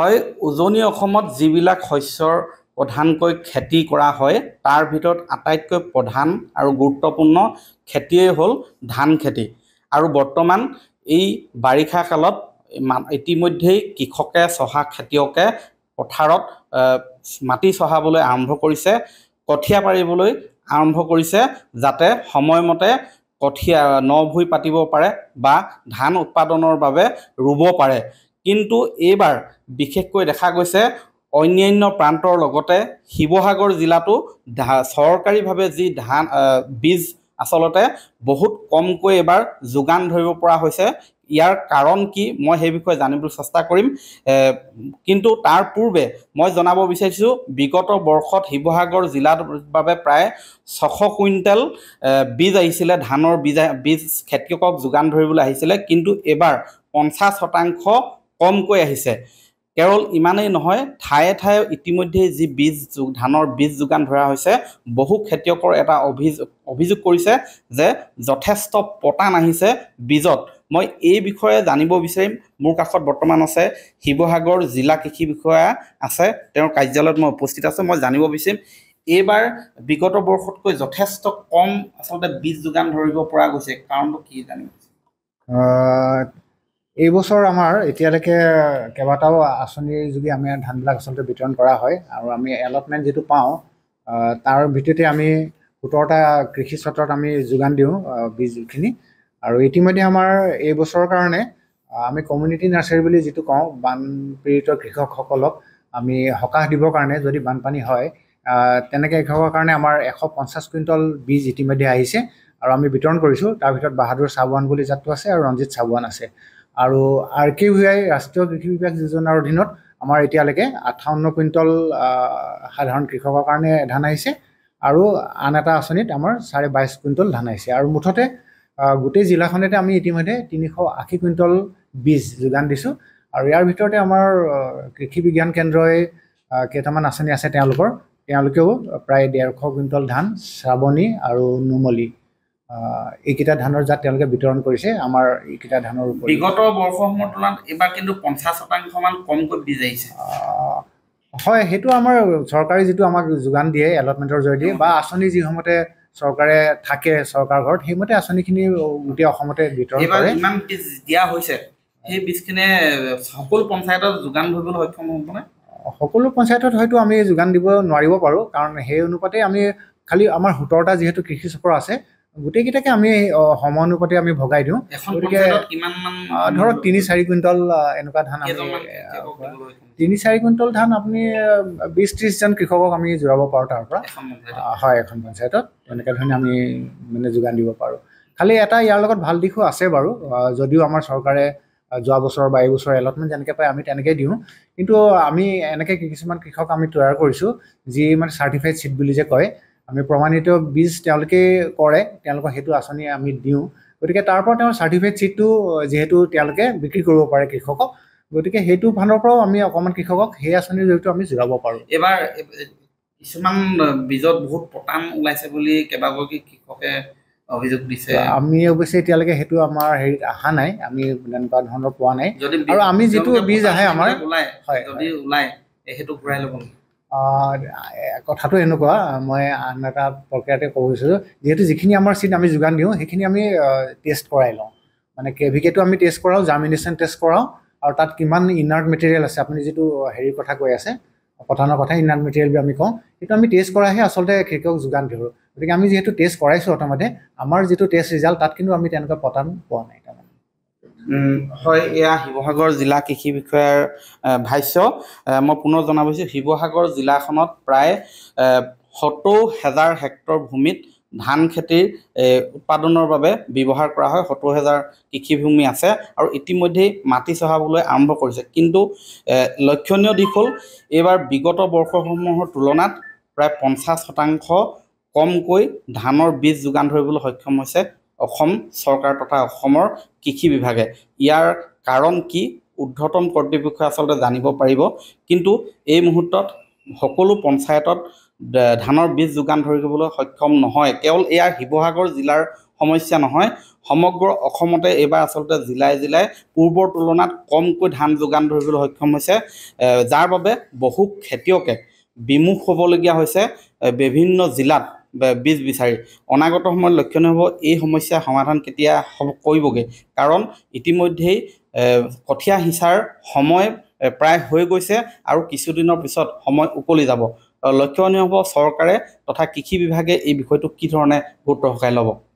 হয় উজনি অসমত যিবিলাক শস্যৰ প্ৰধানকৈ খেতি কৰা হয় তাৰ ভিতৰত আটাইতকৈ প্ৰধান আৰু গুৰুত্বপূৰ্ণ খেতিয়েই হ'ল ধান খেতি আৰু বৰ্তমান এই বাৰিষা কালত ইতিমধ্যেই কৃষকে চহা খেতিয়কে পথাৰত মাটি চহাবলৈ আৰম্ভ কৰিছে কঠীয়া পাৰিবলৈ আৰম্ভ কৰিছে যাতে সময়মতে কঠীয়া ন ভুই পাতিব পাৰে বা ধান উৎপাদনৰ বাবে ৰুব পাৰে কিন্তু এইবাৰ বিশেষকৈ দেখা গৈছে অন্যান্য প্ৰান্তৰ লগতে শিৱসাগৰ জিলাতো চৰকাৰীভাৱে যি ধান বীজ আচলতে বহুত কমকৈ এইবাৰ যোগান ধৰিব পৰা হৈছে ইয়াৰ কাৰণ কি মই সেই বিষয়ে জানিবলৈ চেষ্টা কৰিম কিন্তু তাৰ পূৰ্বে মই জনাব বিচাৰিছোঁ বিগত বৰ্ষত শিৱসাগৰ জিলাৰ বাবে প্ৰায় ছশ কুইণ্টেল বীজ আহিছিলে ধানৰ বীজ বীজ খেতিয়কক যোগান ধৰিবলৈ আহিছিলে কিন্তু এইবাৰ পঞ্চাছ শতাংশ কমকৈ আহিছে কেৱল ইমানেই নহয় ঠায়ে ঠায়ে ইতিমধ্যেই যি বীজ ধানৰ বীজ যোগান ধৰা হৈছে বহু খেতিয়কৰ এটা অভিযোগ অভিযোগ কৰিছে যে যথেষ্ট পতান আহিছে বীজত মই এই বিষয়ে জানিব বিচাৰিম মোৰ কাষত বৰ্তমান আছে শিৱসাগৰ জিলা কৃষি বিষয়া আছে তেওঁৰ কাৰ্যালয়ত মই উপস্থিত আছোঁ মই জানিব বিচাৰিম এইবাৰ বিগত বৰ্ষতকৈ যথেষ্ট কম আচলতে বীজ যোগান ধৰিব পৰা গৈছে কাৰণটো কি জানিব এই বছৰ আমাৰ এতিয়ালৈকে কেইবাটাও আঁচনিৰ যোগে আমি ধানবিলাক আচলতে বিতৰণ কৰা হয় আৰু আমি এলটমেণ্ট যিটো পাওঁ তাৰ ভিত্তিতে আমি সোতৰটা কৃষি চত্ৰত আমি যোগান দিওঁ বীজখিনি আৰু ইতিমধ্যে আমাৰ এই বছৰৰ কাৰণে আমি কমিউনিটি নাৰ্চাৰী বুলি যিটো কওঁ বানপীড়িত কৃষকসকলক আমি সকাহ দিবৰ কাৰণে যদি বানপানী হয় তেনেকৈ কৃষকৰ কাৰণে আমাৰ এশ পঞ্চাছ কুইণ্টল বীজ ইতিমধ্যে আহিছে আৰু আমি বিতৰণ কৰিছোঁ তাৰ ভিতৰত বাহাদুৰ চাবুৱান বুলি জাতটো আছে আৰু ৰঞ্জিত চাবুৱান আছে আৰু আৰ কে ৱাই ৰাষ্ট্ৰীয় কৃষি বিভাগ যোজনাৰ অধীনত আমাৰ এতিয়ালৈকে আঠাৱন্ন কুইণ্টল সাধাৰণ কৃষকৰ কাৰণে ধান আহিছে আৰু আন এটা আঁচনিত আমাৰ চাৰে বাইছ কুইণ্টল ধান আহিছে আৰু মুঠতে গোটেই জিলাখনতে আমি ইতিমধ্যে তিনিশ আশী কুইণ্টল বীজ যোগান দিছোঁ আৰু ইয়াৰ ভিতৰতে আমাৰ কৃষি বিজ্ঞান কেন্দ্ৰই কেইটামান আঁচনি আছে তেওঁলোকৰ তেওঁলোকেও প্ৰায় ডেৰশ কুইণ্টল ধান শ্ৰাৱণী আৰু নুমলী এইকেইটা ধানৰ জাত তেওঁলোকে বিতৰণ কৰিছে আমাৰ এইকেইটা ধানৰ বিগত বৰ্ষসমূহৰ তুলনাত এইবাৰ কিন্তু পঞ্চাছ শতাংশমান কমকৈ দি যাইছে হয় সেইটো আমাৰ চৰকাৰে যিটো আমাক যোগান দিয়ে এলটমেণ্টৰ জৰিয়তে বা আঁচনি যিসমতে চৰকাৰে থাকে চৰকাৰ ঘৰত সেইমতে আঁচনিখিনি গোটেই অসমতে বিতৰণ কৰে ইমান দিয়া হৈছে সেই বীজখিনে সকলো পঞ্চায়তত যোগান ধৰিবলৈ সক্ষম হ'বনে সকলো পঞ্চায়তত হয়তো আমি যোগান দিব নোৱাৰিব পাৰোঁ কাৰণ সেই অনুপাতে আমি খালি আমাৰ সোতৰটা যিহেতু কৃষি চক্ৰ আছে গোটেইকেইটাকে আমি সমানুপাতে আমি ভগাই দিওঁ গতিকে ধৰক তিনি চাৰি কুইণ্টল এনেকুৱা ধান আমি তিনি চাৰি কুইণ্টল ধান আপুনি বিছ ত্ৰিছজন কৃষকক আমি যোৰাব পাৰোঁ তাৰ পৰা হয় এখন পঞ্চায়তত তেনেকুৱা ধৰণে আমি মানে যোগান দিব পাৰোঁ খালি এটা ইয়াৰ লগত ভাল দিশো আছে বাৰু যদিও আমাৰ চৰকাৰে যোৱা বছৰ বা এইবছৰ এলটমেণ্ট যেনেকে পায় আমি তেনেকৈ দিওঁ কিন্তু আমি এনেকে কিছুমান কৃষক আমি তৈয়াৰ কৰিছোঁ যি মানে চাৰ্টিফাইড চিট বুলি যে কয় আমি প্ৰমাণিত বীজ তেওঁলোকেই কৰে তেওঁলোকৰ সেইটো আঁচনি আমি দিওঁ গতিকে তাৰ পৰা তেওঁৰ চাৰ্টিফিকেট চিটটো যিহেতু তেওঁলোকে বিক্ৰী কৰিব পাৰে কৃষকক গতিকে সেইটো ফালৰ পৰাও আমি অকণমান কৃষকক সেই আঁচনিৰ জৰিয়তে আমি জোৰাব পাৰোঁ এবাৰ কিছুমান বীজত বহুত পটান ওলাইছে বুলি কেইবাগৰাকী কৃষকে অভিযোগ দিছে আমি অৱশ্যে এতিয়ালৈকে সেইটো আমাৰ হেৰি অহা নাই আমি তেনেকুৱা ধৰণৰ পোৱা নাই আৰু আমি যিটো বীজ আহে আমাৰ ওলায় হয় যদি ওলায় সেইটো ঘূৰাই ল'ব লাগে কথাটো এনেকুৱা মই আন এটা প্ৰক্ৰিয়াতে ক'ব খুজিছিলোঁ যিহেতু যিখিনি আমাৰ চিট আমি যোগান দিওঁ সেইখিনি আমি টেষ্ট কৰাই লওঁ মানে কে ভি কেটো আমি টেষ্ট কৰাওঁ জাৰ্মিনেশ্যন টেষ্ট কৰাওঁ আৰু তাত কিমান ইনাৰ্ট মেটেৰিয়েল আছে আপুনি যিটো হেৰিৰ কথা কৈ আছে পঠানৰ কথা ইনাৰ্ট মেটেৰিয়েল বুলি আমি কওঁ সেইটো আমি টেষ্ট কৰাহে আচলতে খেতিয়কক যোগান ধৰোঁ গতিকে আমি যিহেতু টেষ্ট কৰাইছোঁ অট'মেটে আমাৰ যিটো টেষ্ট ৰিজাল্ট তাত কিন্তু আমি তেনেকুৱা পতান পোৱা নাই হয় এয়া শিৱসাগৰ জিলা কৃষি বিষয়াৰ ভাষ্য মই পুনৰ জনাবছোঁ শিৱসাগৰ জিলাখনত প্ৰায় সত্তৰ হেজাৰ হেক্টৰ ভূমিত ধান খেতিৰ উৎপাদনৰ বাবে ব্যৱহাৰ কৰা হয় সত্তৰ হেজাৰ কৃষিভূমি আছে আৰু ইতিমধ্যেই মাটি চহাবলৈ আৰম্ভ কৰিছে কিন্তু লক্ষণীয় দিশ হ'ল এইবাৰ বিগত বৰ্ষসমূহৰ তুলনাত প্ৰায় পঞ্চাছ শতাংশ কমকৈ ধানৰ বীজ যোগান ধৰিবলৈ সক্ষম হৈছে অসম চৰকাৰ তথা অসমৰ কৃষি বিভাগে ইয়াৰ কাৰণ কি উদ্ধতম কৰ্তৃপক্ষই আচলতে জানিব পাৰিব কিন্তু এই মুহূৰ্তত সকলো পঞ্চায়তত ধানৰ বীজ যোগান ধৰিবলৈ সক্ষম নহয় কেৱল এয়া শিৱসাগৰ জিলাৰ সমস্যা নহয় সমগ্ৰ অসমতে এইবাৰ আচলতে জিলাই জিলাই পূৰ্বৰ তুলনাত কমকৈ ধান যোগান ধৰিবলৈ সক্ষম হৈছে যাৰ বাবে বহু খেতিয়কে বিমুখ হ'বলগীয়া হৈছে বিভিন্ন জিলাত বীজ বিচাৰি অনাগত সময়ত লক্ষণীয় হ'ব এই সমস্যাৰ সমাধান কেতিয়া হ'ব কৰিবগৈ কাৰণ ইতিমধ্যেই কঠীয়া সিঁচাৰ সময় প্ৰায় হৈ গৈছে আৰু কিছুদিনৰ পিছত সময় উকলি যাব লক্ষণীয় হ'ব চৰকাৰে তথা কৃষি বিভাগে এই বিষয়টো কি ধৰণে গুৰুত্ব সহকাৰে ল'ব